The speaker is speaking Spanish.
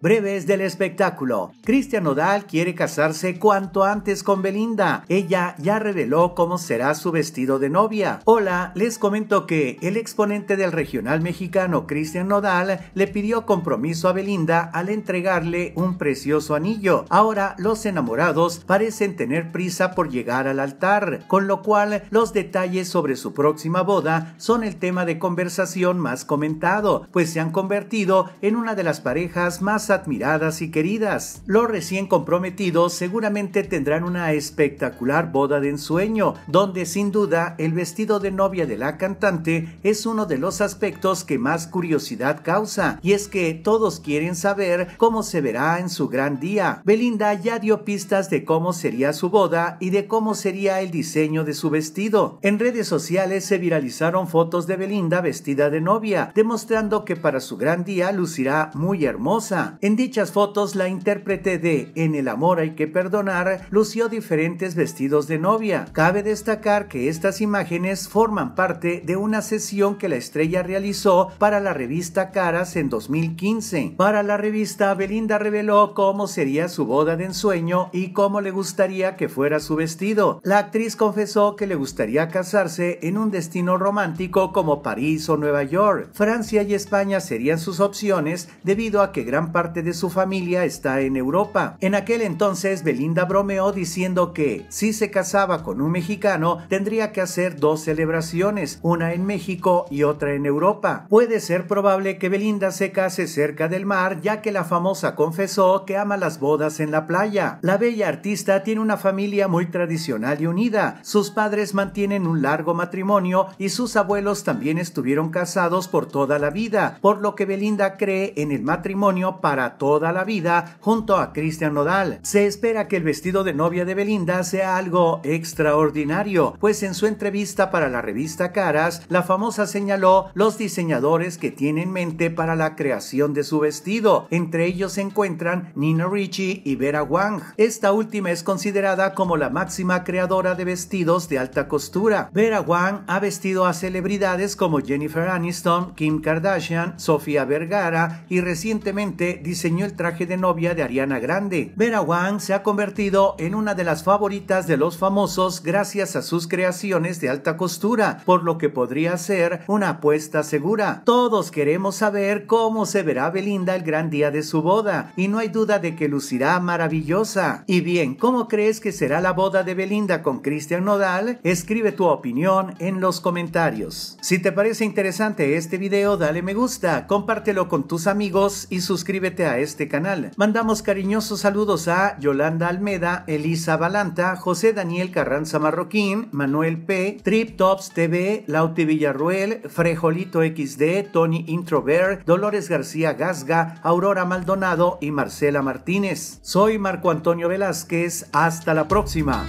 Breves del espectáculo. Cristian Nodal quiere casarse cuanto antes con Belinda. Ella ya reveló cómo será su vestido de novia. Hola, les comento que el exponente del regional mexicano Cristian Nodal le pidió compromiso a Belinda al entregarle un precioso anillo. Ahora los enamorados parecen tener prisa por llegar al altar, con lo cual los detalles sobre su próxima boda son el tema de conversación más comentado, pues se han convertido en una de las parejas más admiradas y queridas. Los recién comprometidos seguramente tendrán una espectacular boda de ensueño, donde sin duda el vestido de novia de la cantante es uno de los aspectos que más curiosidad causa, y es que todos quieren saber cómo se verá en su gran día. Belinda ya dio pistas de cómo sería su boda y de cómo sería el diseño de su vestido. En redes sociales se viralizaron fotos de Belinda vestida de novia, demostrando que para su gran día lucirá muy hermosa. En dichas fotos, la intérprete de En el amor hay que perdonar lució diferentes vestidos de novia. Cabe destacar que estas imágenes forman parte de una sesión que la estrella realizó para la revista Caras en 2015. Para la revista, Belinda reveló cómo sería su boda de ensueño y cómo le gustaría que fuera su vestido. La actriz confesó que le gustaría casarse en un destino romántico como París o Nueva York. Francia y España serían sus opciones debido a que gran parte parte de su familia está en Europa. En aquel entonces Belinda bromeó diciendo que si se casaba con un mexicano tendría que hacer dos celebraciones, una en México y otra en Europa. Puede ser probable que Belinda se case cerca del mar ya que la famosa confesó que ama las bodas en la playa. La bella artista tiene una familia muy tradicional y unida. Sus padres mantienen un largo matrimonio y sus abuelos también estuvieron casados por toda la vida, por lo que Belinda cree en el matrimonio para para toda la vida junto a Christian Nodal. Se espera que el vestido de novia de Belinda sea algo extraordinario, pues en su entrevista para la revista Caras, la famosa señaló los diseñadores que tienen en mente para la creación de su vestido. Entre ellos se encuentran Nina Ricci y Vera Wang. Esta última es considerada como la máxima creadora de vestidos de alta costura. Vera Wang ha vestido a celebridades como Jennifer Aniston, Kim Kardashian, Sofía Vergara y recientemente diseñó el traje de novia de Ariana Grande. Vera Wang se ha convertido en una de las favoritas de los famosos gracias a sus creaciones de alta costura, por lo que podría ser una apuesta segura. Todos queremos saber cómo se verá Belinda el gran día de su boda, y no hay duda de que lucirá maravillosa. Y bien, ¿cómo crees que será la boda de Belinda con Christian Nodal? Escribe tu opinión en los comentarios. Si te parece interesante este video, dale me gusta, compártelo con tus amigos y suscríbete a este canal. Mandamos cariñosos saludos a Yolanda Almeda, Elisa Balanta, José Daniel Carranza Marroquín, Manuel P, Trip Tops TV, Lauti Villarruel, Frejolito XD, Tony Introvert, Dolores García Gasga, Aurora Maldonado y Marcela Martínez. Soy Marco Antonio Velázquez, hasta la próxima.